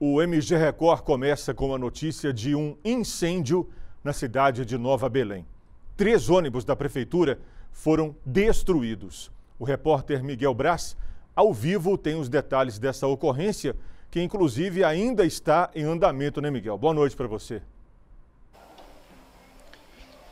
O MG Record começa com a notícia de um incêndio na cidade de Nova Belém. Três ônibus da prefeitura foram destruídos. O repórter Miguel Braz, ao vivo, tem os detalhes dessa ocorrência, que inclusive ainda está em andamento, né, Miguel? Boa noite para você.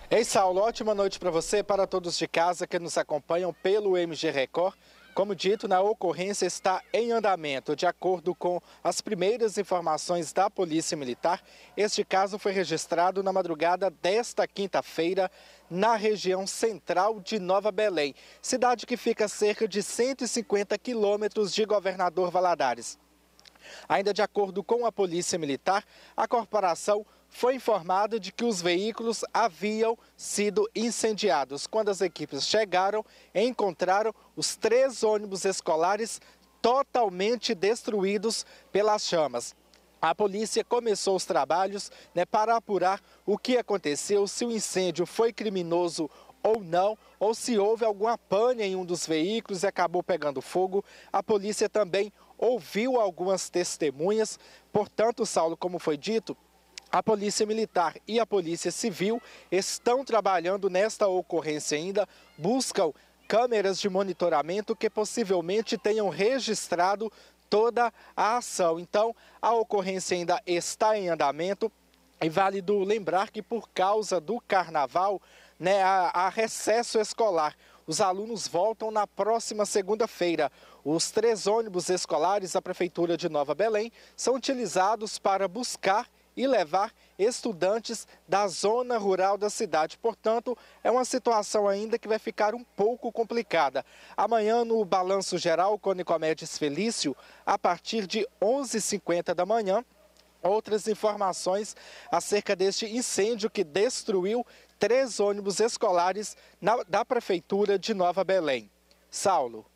Ei, Saulo, ótima noite para você e para todos de casa que nos acompanham pelo MG Record como dito, na ocorrência está em andamento. De acordo com as primeiras informações da Polícia Militar, este caso foi registrado na madrugada desta quinta-feira na região central de Nova Belém, cidade que fica a cerca de 150 quilômetros de Governador Valadares. Ainda de acordo com a Polícia Militar, a corporação foi informada de que os veículos haviam sido incendiados. Quando as equipes chegaram, encontraram os três ônibus escolares totalmente destruídos pelas chamas. A polícia começou os trabalhos né, para apurar o que aconteceu, se o incêndio foi criminoso ou não, ou se houve alguma pane em um dos veículos e acabou pegando fogo. A polícia também ouviu algumas testemunhas. Portanto, Saulo, como foi dito, a Polícia Militar e a Polícia Civil estão trabalhando nesta ocorrência ainda, buscam câmeras de monitoramento que possivelmente tenham registrado toda a ação. Então, a ocorrência ainda está em andamento. É válido lembrar que por causa do carnaval, né, a há recesso escolar. Os alunos voltam na próxima segunda-feira. Os três ônibus escolares da Prefeitura de Nova Belém são utilizados para buscar e levar estudantes da zona rural da cidade. Portanto, é uma situação ainda que vai ficar um pouco complicada. Amanhã, no Balanço Geral com Nicomedes Felício, a partir de 11h50 da manhã, outras informações acerca deste incêndio que destruiu três ônibus escolares na, da Prefeitura de Nova Belém. Saulo.